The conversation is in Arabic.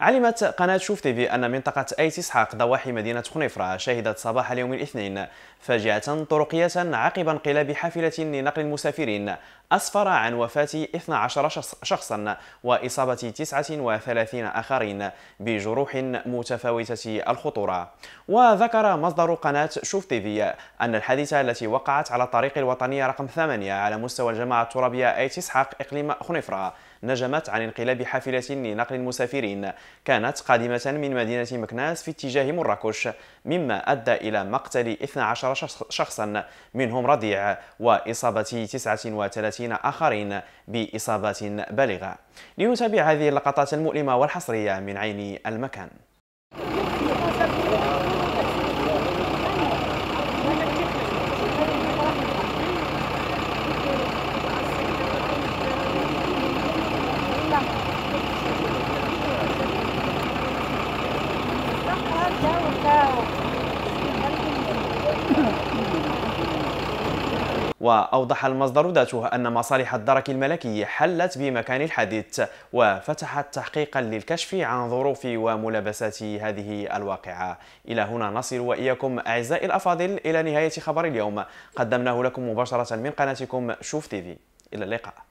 علمت قناة شوف تيفي أن منطقة أيت إسحاق ضواحي مدينة خنيفرة شهدت صباح اليوم الاثنين فاجعة طرقية عقب انقلاب حافلة لنقل المسافرين أسفر عن وفاة 12 شخصا وإصابة 39 آخرين بجروح متفاوتة الخطورة وذكر مصدر قناة شوف تيفي أن الحادثة التي وقعت على الطريق الوطنية رقم 8 على مستوى الجماعة الترابية أيت إسحاق إقليم خنيفرة نجمت عن انقلاب حافلة لنقل المسافرين كانت قادمة من مدينة مكناس في اتجاه مراكش مما أدى إلى مقتل 12 شخصا منهم رضيع وإصابة 39 آخرين بإصابات بالغة لنتابع هذه اللقطات المؤلمة والحصرية من عين المكان وأوضح المصدر ذاته أن مصالح الدرك الملكي حلت بمكان الحادث وفتحت تحقيقا للكشف عن ظروف وملابسات هذه الواقعة إلى هنا نصل وإياكم أعزائي الأفاضل إلى نهاية خبر اليوم قدمناه لكم مباشرة من قناتكم شوف تيفي إلى اللقاء